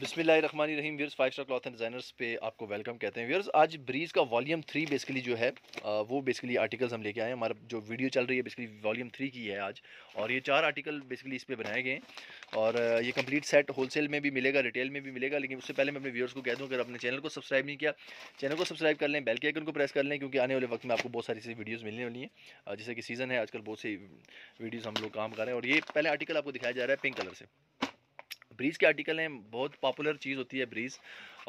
बिस्मिल रही रहीम viewers Five Star Cloth and Designers पे आपको वेलकम कहते हैं व्यर्स आज ब्रीज का वॉल्यूम थ्री बेसिकली जो है वो बेसिकली आर्टिकल्स हम लेके आए हैं हमारा जो वीडियो चल रही है बेसिकली वॉल्यूम थ्री की है आज और ये चार आर्टिकल बेसिकली इस पर बनाए गए हैं और ये कंप्लीट सेट होलसेल में भी मिलेगा रिटेल में भी मिलेगा लेकिन उससे पहले मैं अपने व्यवर्स को कह दूँ अगर अपने चैनल को सब्सक्राइब नहीं किया चैनल को सब्सक्राइब कर लें बेल के आइकन को प्रेस कर लें क्योंकि आने वाले वक्त में आपको बहुत सारी ऐसी वीडियोज़ मिलने वाली हैं जैसे कि सीज़न है आजकल बहुत सी वीडियोज़ हम लोग काम कर रहे हैं और ये पहले आर्टिकल आपको दिखाया जा रहा है पिंक कलर से ब्रीज़ के आर्टिकल हैं बहुत पॉपुलर चीज़ होती है ब्रीज़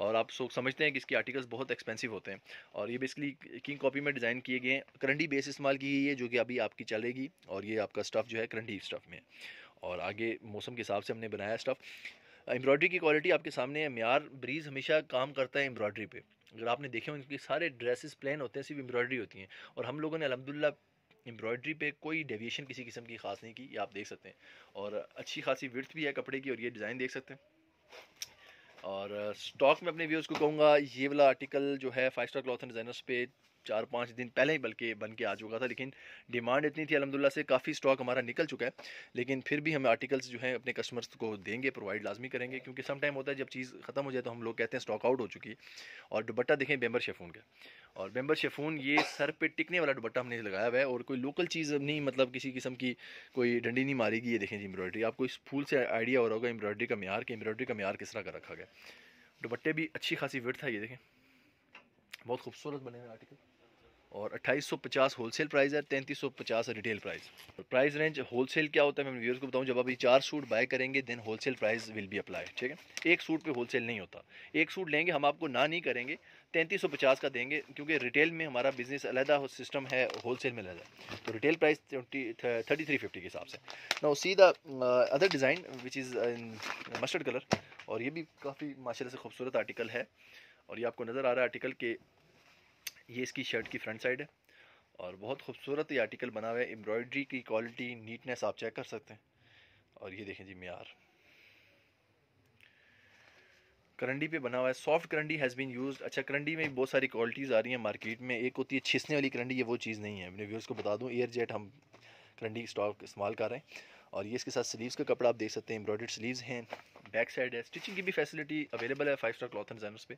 और आप सो समझते हैं कि इसके आर्टिकल्स बहुत एक्सपेंसिव होते हैं और ये बेसिकली किंग कॉपी में डिज़ाइन किए गए हैं करंडी बेस इस्तेमाल की गई है जो कि अभी आपकी चलेगी और ये आपका स्टफ़ जो है करंडी स्टफ़ में और आगे मौसम के हिसाब से हमने बनाया स्टफ़ एम्ब्रॉयड्री की क्वालिटी आपके सामने है म्यार ब्रीज़ हमेशा काम करता है एम्ब्रॉयडरी पर अगर आपने देखे होंगे सारे ड्रेसेस प्लेन होते हैं सिर्फ एम्ब्रॉयडरी होती हैं और हम लोगों ने अलहमदिल्ला एम्ब्रॉयड्री पे कोई डेविएशन किसी किस्म की खास नहीं की ये आप देख सकते हैं और अच्छी खासी विर्थ भी है कपड़े की और ये डिज़ाइन देख सकते हैं और स्टॉक में अपने व्यूज़ को कहूँगा ये वाला आर्टिकल जो है Five Star Cloth and Designers पे चार पाँच दिन पहले ही बल्कि बन के आ चुका था लेकिन डिमांड इतनी थी अलहमदिल्ला से काफ़ी स्टॉक हमारा निकल चुका है लेकिन फिर भी हम आर्टिकल्स जो हैं अपने कस्टमर्स को देंगे प्रोवाइड लाजमी करेंगे क्योंकि सम टाइम होता है जब चीज़ ख़त्म हो जाए तो हम लोग कहते हैं स्टॉक आउट हो चुकी है और दुबट्टा देखें बेम्बर शेफून का और बेम्बर शेफून ये सर पर टिकने वाला दुबट्टा हमने लगाया हुआ है और कोई लोकल चीज़ नहीं मतलब किसी किस्म की कोई डंडी नहीं मारेगी ये देखें जी एम्ब्रॉयडरी आपको इस फूल से आइडिया हो रहा होगा एम्ब्रॉयडरी का मैार कि एम्ब्रॉयडरी का मैार किस तरह का रखा गया दुबट्टे भी अच्छी खासी वर्थ है ये देखें बहुत खूबसूरत बने हुए आर्टिकल और 2850 होलसेल प्राइस है 3350 retail price price range wholesale क्या होता है मैं व्यूअर्स को बताऊं जब आप ये चार सूट बाय करेंगे then wholesale price will be apply ठीक है एक सूट पे होलसेल नहीं होता एक सूट लेंगे हम आपको ना नहीं करेंगे 3350 का देंगे क्योंकि रिटेल में हमारा बिजनेस अलहदा सिस्टम है होलसेल में अलहदा तो retail price thirty three fifty के हिसाब से ना सीधा other design which is mustard colour और ये भी काफ़ी माशा से खूबसूरत आर्टिकल है और ये आपको नज़र आ रहा है आर्टिकल के ये इसकी शर्ट की फ्रंट साइड है और बहुत खूबसूरत ये आर्टिकल बना हुआ है एम्ब्रॉयड्री की क्वालिटी नीटनेस आप चेक कर सकते हैं और ये देखें जी मीर करंडी पे बना हुआ है सॉफ्ट करंडी हैज़ बीन यूज्ड अच्छा करंडी में बहुत सारी क्वालिटीज़ आ रही हैं मार्केट में एक होती है छिसने वाली करंडी ये वो चीज़ नहीं है मैंने व्यूअर्स को बता दूँ एयर जेट हम करंडी स्टॉक इस्तेमाल कर रहे हैं और ये इसके साथ स्लीव्स का कपड़ा आप देख सकते हैं एम्ब्रॉयड स्लीव्स हैं बैक साइड है स्टिचिंग की भी फैसिलिटी अवेलेबल है Five Star Cloth and Designers पे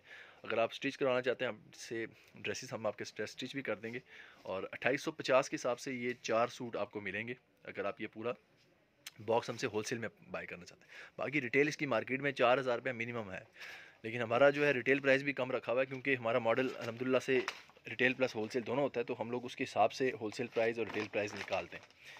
अगर आप स्टिच करवाना चाहते हैं आपसे ड्रेसेस हम आपके स्टिच भी कर देंगे और 2850 के हिसाब से ये चार सूट आपको मिलेंगे अगर आप ये पूरा बॉक्स हमसे होलसेल में बाय करना चाहते हैं बाकी रिटेल इसकी मार्केट में चार हज़ार रुपया मिनिमम है लेकिन हमारा जो है रिटेल प्राइस भी कम रखा हुआ है क्योंकि हमारा मॉडल अलहमदिल्ला से रिटेल प्लस होलसेल दोनों होता है तो हम लोग उसके हिसाब से होलसेल प्राइस और रिटेल प्राइस निकालते हैं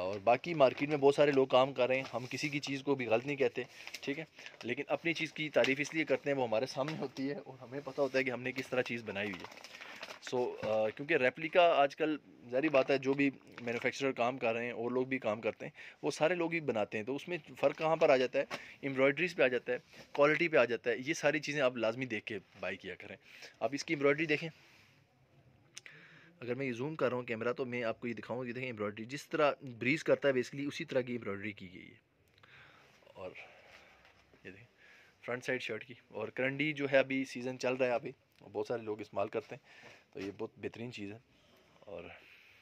और बाकी मार्केट में बहुत सारे लोग काम कर रहे हैं हम किसी की चीज़ को भी गलत नहीं कहते ठीक है लेकिन अपनी चीज़ की तारीफ़ इसलिए करते हैं वो हमारे सामने होती है और हमें पता होता है कि हमने किस तरह चीज़ बनाई हुई है सो so, uh, क्योंकि रेप्लिका आजकल जारी बात है जो भी मैन्युफैक्चरर काम कर रहे हैं और लोग भी काम करते हैं वो सारे लोग ही बनाते हैं तो उसमें फ़र्क कहाँ पर आ जाता है एम्ब्रॉयड्रीज़ पे आ जाता है क्वालिटी पे आ जाता है ये सारी चीज़ें आप लाजमी देख के बाई किया करें आप इसकी एम्ब्रॉयड्री देखें अगर मैं ये जूम कर रहा हूँ कैमरा तो मैं आपको ये दिखाऊँ कि देखें एम्ब्रॉयडरी जिस तरह ब्रीज करता है बेसिकली उसी तरह की एम्ब्रॉयडरी की गई है और ये देखें फ्रंट साइड शर्ट की और करंडी जो है अभी सीज़न चल रहा है अभी बहुत सारे लोग इस्तेमाल करते हैं तो ये बहुत बेहतरीन चीज़ है और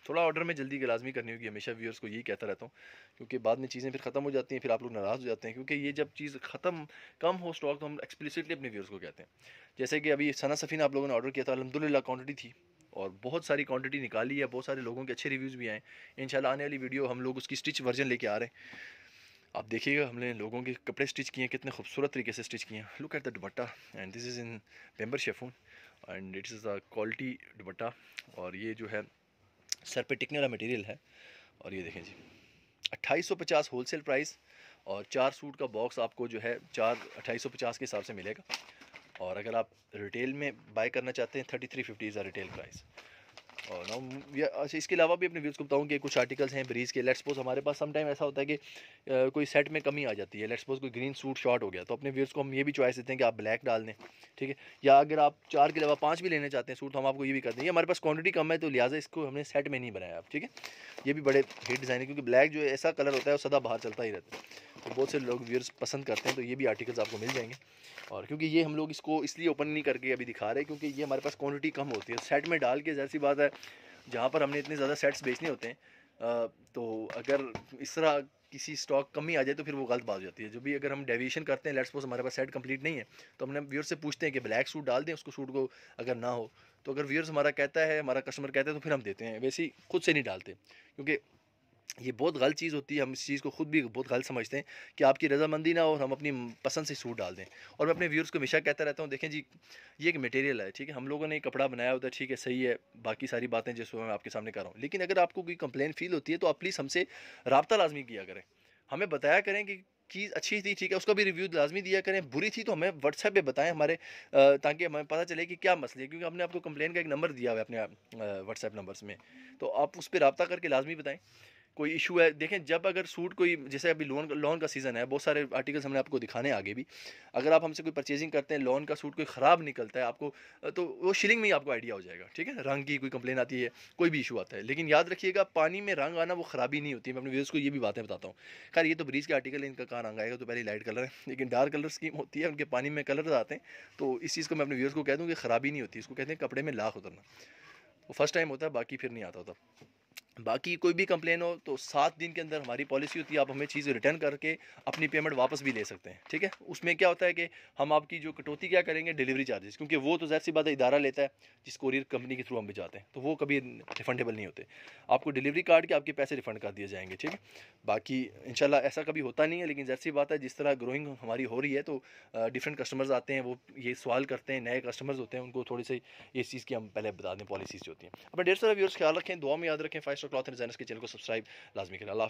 थोड़ा ऑर्डर में जल्दी लाजमी करनी होगी हमेशा व्यूअर्स को यही कहता रहता हूँ क्योंकि बाद में चीज़ें फिर ख़त्म हो जाती हैं फिर आप लोग नाराज़ हो जाते हैं क्योंकि ये जब चीज़ ख़त्म कम हो स्टॉक तो हम एक्सप्लिसिटली अपने व्यूअर्स को कहते हैं जैसे कि अभी सना सफ़ी ने आप लोगों ने ऑर्डर किया था अलहमदिल्ला क्वान्टिटी थी और बहुत सारी क्वांटिटी निकाली है बहुत सारे लोगों के अच्छे रिव्यूज़ भी आए इन आने वाली वीडियो हम लोग उसकी स्टिच वर्जन लेके आ रहे हैं आप देखिएगा हमने लोगों के कपड़े स्टिच किए हैं कितने खूबसूरत तरीके से स्टिच किए हैं look at the dupatta and this is in bemberg chiffon and it's is the quality dupatta और ये जो है सर पर टिकने वाला मटीरियल है और ये देखें जी अट्ठाईस सौ पचास होल सेल प्राइस और चार सूट का बॉक्स आपको जो है चार अट्ठाईस सौ पचास के हिसाब से मिलेगा और अगर आप रिटेल में बाय करना चाहते हैं thirty three fifty is a retail price और ना अच्छा इसके अलावा भी अपने व्यूज़ को बताऊँ कि कुछ आर्टिकल्स हैं ब्रीज़ के लेट्स सपोज हमारे पास समटाइम ऐसा होता है कि कोई सेट में कमी आ जाती है लेट्स सपोज कोई ग्रीन सूट शॉर्ट हो गया तो अपने व्यूज़ को हम ये भी चॉइस देते हैं कि आप ब्लैक डाल दें ठीक है या अगर आप चार के अलावा पाँच भी लेना चाहते हैं सूट तो हम आपको ये भी कर देंगे हमारे पास क्वान्टिटी कम है तो लिहाजा इसको हमने सेट में नहीं बनाया आप ठीक है ये भी बड़े हिट डिज़ाइन है क्योंकि ब्लैक जो ऐसा कलर होता है वो सदा बाहर चलता ही रहता है तो बहुत से लोग व्यूअर्स पसंद करते हैं तो ये भी आर्टिकल्स आपको मिल जाएंगे और क्योंकि ये हम लोग इसको इसलिए ओपन नहीं करके अभी दिखा रहे क्योंकि ये हमारे पास क्वान्टिटी कम होती है सेट में डाल के जैसी बात है जहाँ पर हमने इतने ज़्यादा सेट्स बेचने होते हैं तो अगर इस तरह किसी स्टॉक कमी आ जाए तो फिर वो गलत बात हो जाती है जो भी अगर हम डेविएशन करते हैं लेट्स सपोज हमारे पास सेट कंप्लीट नहीं है तो हमने व्यूअर से पूछते हैं कि ब्लैक सूट डाल दें उसको सूट को अगर ना हो तो अगर व्यूअर्स हमारा कहता है हमारा कस्टमर कहता है तो फिर हम देते हैं वैसे ही खुद से नहीं डालते क्योंकि ये बहुत गलत चीज़ होती है हम इस चीज़ को खुद भी बहुत गलत समझते हैं कि आपकी रजामंदी ना हो हम अपनी पसंद से सूट डाल दें और मैं अपने व्यूर्स को हमेशा कहता रहता हूँ देखें जी ये एक मटेरियल है ठीक है हम लोगों ने कपड़ा बनाया होता है ठीक है सही है बाकी सारी बातें जैसे मैं आपके सामने कर रहा हूँ लेकिन अगर आपको कोई कंप्लेन फील होती है तो आप प्लीज़ हमसे रबता लाजमी किया करें हमें बताया करें कि चीज़ अच्छी थी ठीक है उसका भी रिव्यू लाजमी दिया करें बुरी थी तो हमें व्हाट्सएप पे बताएं हमारे ताकि हमें पता चले कि क्या मसले क्योंकि हमने आपको कंप्लेन का एक नंबर दिया हुआ है अपने व्हाट्सएप नंबर्स में तो आप उस पर रबता करके लाजमी बताएं कोई इशू है देखें जब अगर सूट कोई जैसे अभी लोन लोन का सीज़न है बहुत सारे आर्टिकल्स हमने आपको दिखाने आगे भी अगर आप हमसे कोई परचेजिंग करते हैं लोन का सूट कोई ख़राब निकलता है आपको तो वो शिलिंग में ही आपको आइडिया हो जाएगा ठीक है रंग की कोई कंप्लेन आती है कोई भी इशू आता है लेकिन याद रखिएगा पानी में रंग आना वो ख़राबी नहीं होती मैं अपने व्यूज़ को ये भी बातें बताता हूँ खैर ये तो ब्रीज के आर्टिकल इनका कहाँ रंग आएगा तो पहले लाइट कलर है लेकिन डार्क कलर स्कीम होती है उनके पानी में कलर आते हैं तो इस चीज़ को मैं अपने व्यूज़ को कह दूँ कि ख़राबी नहीं होती इसको कहते हैं कपड़े में लाख उतरना वो फर्स्ट टाइम होता है बाकी फिर नहीं आता होता बाकी कोई भी कंप्लेन हो तो सात दिन के अंदर हमारी पॉलिसी होती है आप हमें चीज़ रिटर्न करके अपनी पेमेंट वापस भी ले सकते हैं ठीक है उसमें क्या होता है कि हम आपकी जो कटौती क्या करेंगे डिलीवरी चार्जेस क्योंकि वो तो जैसी बात है इदारा लेता है जिस कोरियर कंपनी के थ्रू हम भेजाते हैं तो वो कभी रिफंडेबल नहीं होते आपको डिलीवरी कार्ड के आपके पैसे रिफंड कर दिए जाएंगे ठीक है बाकी इन ऐसा कभी होता नहीं है लेकिन जैसी बात है जिस तरह ग्रोइंग हमारी हो रही है तो डिफरेंट कस्टमर्स आते हैं वो ये सवाल करते हैं नए कस्टमर्स होते हैं उनको थोड़ी सी इस चीज़ की हम पहले बता दें पॉलिसीज़ होती हैं अपने डेढ़ सौ व्यूर्स ख्याल रखें दुआ में याद रखें Five National Cloth and Designers के चैनल को सब्सक्राइब लाजमी के अला